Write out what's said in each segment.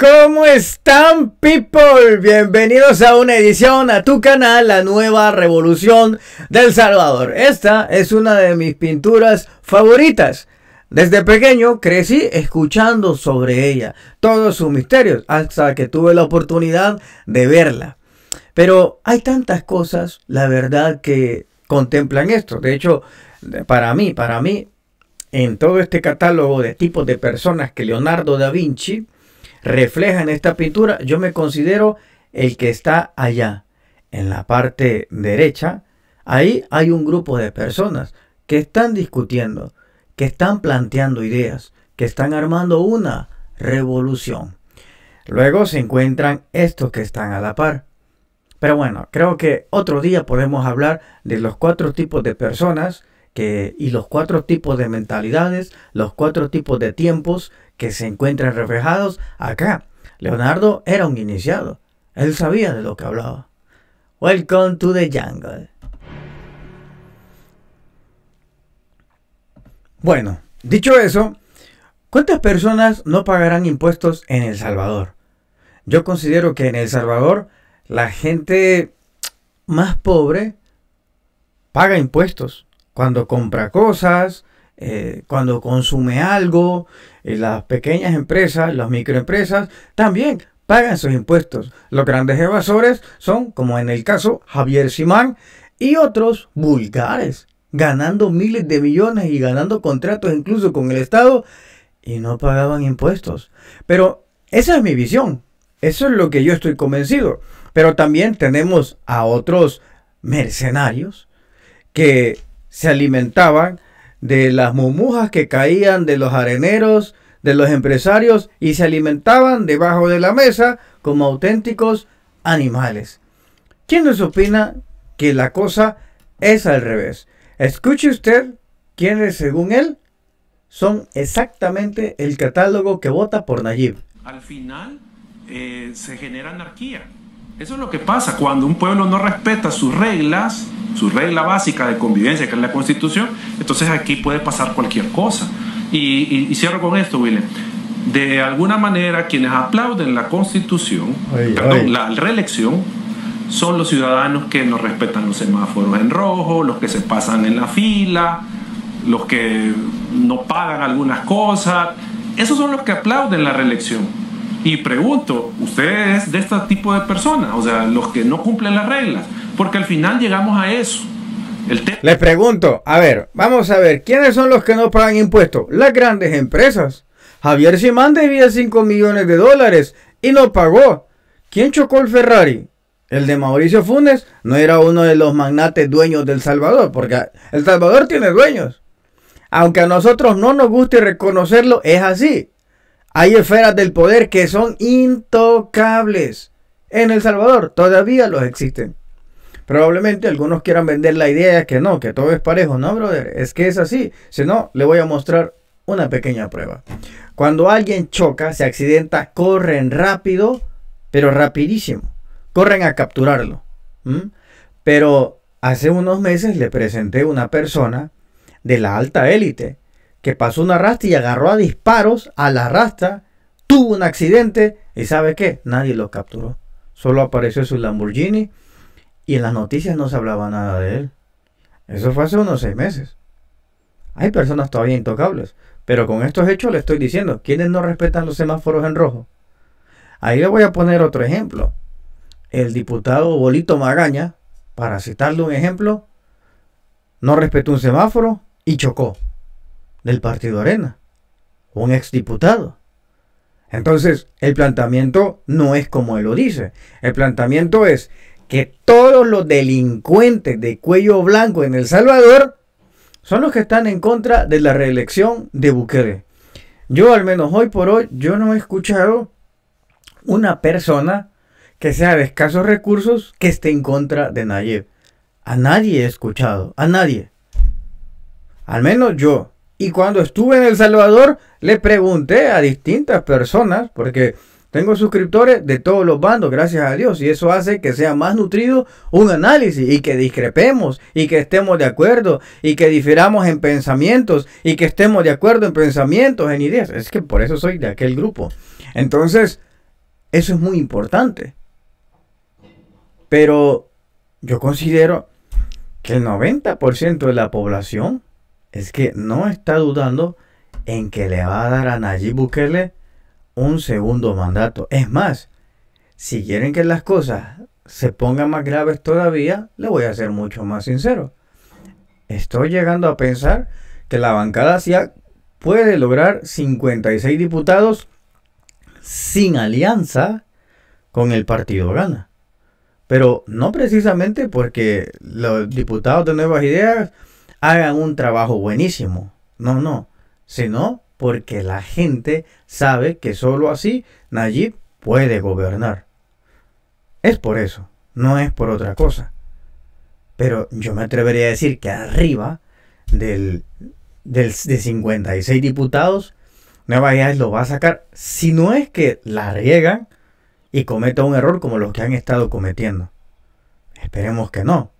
¿Cómo están, people? Bienvenidos a una edición a tu canal, La Nueva Revolución del Salvador. Esta es una de mis pinturas favoritas. Desde pequeño crecí escuchando sobre ella, todos sus misterios, hasta que tuve la oportunidad de verla. Pero hay tantas cosas, la verdad, que contemplan esto. De hecho, para mí, para mí, en todo este catálogo de tipos de personas que Leonardo da Vinci refleja en esta pintura, yo me considero el que está allá, en la parte derecha. Ahí hay un grupo de personas que están discutiendo, que están planteando ideas, que están armando una revolución. Luego se encuentran estos que están a la par. Pero bueno, creo que otro día podemos hablar de los cuatro tipos de personas y los cuatro tipos de mentalidades, los cuatro tipos de tiempos que se encuentran reflejados acá. Leonardo era un iniciado. Él sabía de lo que hablaba. Welcome to the jungle. Bueno, dicho eso, ¿cuántas personas no pagarán impuestos en El Salvador? Yo considero que en El Salvador la gente más pobre paga impuestos cuando compra cosas, eh, cuando consume algo, eh, las pequeñas empresas, las microempresas, también pagan sus impuestos. Los grandes evasores son, como en el caso Javier Simán, y otros vulgares, ganando miles de millones y ganando contratos incluso con el Estado, y no pagaban impuestos. Pero esa es mi visión, eso es lo que yo estoy convencido. Pero también tenemos a otros mercenarios que se alimentaban de las momujas que caían de los areneros, de los empresarios y se alimentaban debajo de la mesa como auténticos animales. ¿Quién nos opina que la cosa es al revés? Escuche usted quienes, según él, son exactamente el catálogo que vota por Nayib. Al final eh, se genera anarquía eso es lo que pasa cuando un pueblo no respeta sus reglas, su regla básica de convivencia, que es la constitución, entonces aquí puede pasar cualquier cosa. Y, cierro con esto, Willem. De alguna manera, quienes aplauden la constitución, la reelección, son los ciudadanos que no respetan los semáforos en rojo, los que se pasan en la fila, los que no pagan algunas cosas. Esos son los que aplauden la reelección y pregunto, ustedes de este tipo de personas? O sea, los que no cumplen las reglas. Porque al final llegamos a eso. El Les pregunto, a ver, vamos a ver, ¿quiénes son los que no pagan impuestos? Las grandes empresas. Javier Simán debía 5 millones de dólares y no pagó. ¿Quién chocó el Ferrari? El de Mauricio Funes no era uno de los magnates dueños del Salvador, porque El Salvador tiene dueños. Aunque a nosotros no nos guste reconocerlo, es así. Hay esferas del poder que son intocables. En El Salvador todavía los existen. Probablemente algunos quieran vender la idea que no, que todo es parejo. No, brother, es que es así. Si no, le voy a mostrar una pequeña prueba. Cuando alguien choca, se accidenta, corren rápido, pero rapidísimo. Corren a capturarlo. Pero hace unos meses le presenté una persona de la alta élite que pasó una rasta y agarró a disparos a la rasta, tuvo un accidente y ¿sabe qué? Nadie lo capturó. Solo apareció su Lamborghini y en las noticias no se hablaba nada de él. Eso fue hace unos seis meses. Hay personas todavía intocables, pero con estos hechos le estoy diciendo, quienes no respetan los semáforos en rojo? Ahí le voy a poner otro ejemplo. El diputado Bolito Magaña, para citarle un ejemplo, no respetó un semáforo y chocó del Partido Arena, un exdiputado. Entonces, el planteamiento no es como él lo dice. El planteamiento es que todos los delincuentes de cuello blanco en El Salvador son los que están en contra de la reelección de Bukele. Yo al menos hoy por hoy, yo no he escuchado una persona que sea de escasos recursos que esté en contra de Nayib. A nadie he escuchado, a nadie. Al menos yo. Y cuando estuve en El Salvador, le pregunté a distintas personas, porque tengo suscriptores de todos los bandos, gracias a Dios, y eso hace que sea más nutrido un análisis y que discrepemos y que estemos de acuerdo y que difiramos en pensamientos y que estemos de acuerdo en pensamientos, en ideas. Es que por eso soy de aquel grupo. Entonces, eso es muy importante. Pero yo considero que el 90% de la población es que no está dudando en que le va a dar a Nayib Bukele un segundo mandato. Es más, si quieren que las cosas se pongan más graves todavía, le voy a ser mucho más sincero. Estoy llegando a pensar que la bancada CIA puede lograr 56 diputados sin alianza con el partido Gana. Pero no precisamente porque los diputados de Nuevas Ideas hagan un trabajo buenísimo. No, no. Sino porque la gente sabe que solo así Nayib puede gobernar. Es por eso, no es por otra cosa. Pero yo me atrevería a decir que arriba del, de 56 diputados, Nueva Gales lo va a sacar si no es que la riegan y cometa un error como los que han estado cometiendo. Esperemos que no.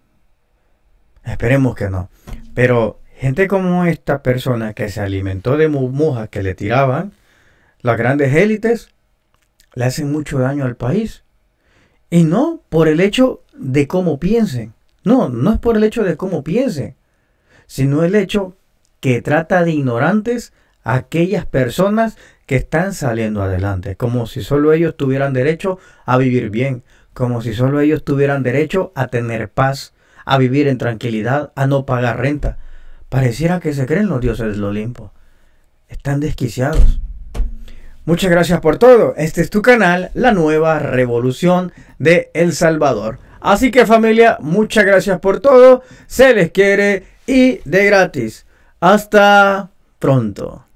Esperemos que no. Pero gente como esta persona que se alimentó de mujas que le tiraban, las grandes élites, le hacen mucho daño al país. Y no por el hecho de cómo piensen. No, no es por el hecho de cómo piensen, sino el hecho que trata de ignorantes a aquellas personas que están saliendo adelante, como si solo ellos tuvieran derecho a vivir bien, como si solo ellos tuvieran derecho a tener paz, a vivir en tranquilidad, a no pagar renta. Pareciera que se creen los dioses del Olimpo. Están desquiciados. Muchas gracias por todo. Este es tu canal, La Nueva Revolución de El Salvador. Así que familia, muchas gracias por todo. Se les quiere y de gratis. Hasta pronto.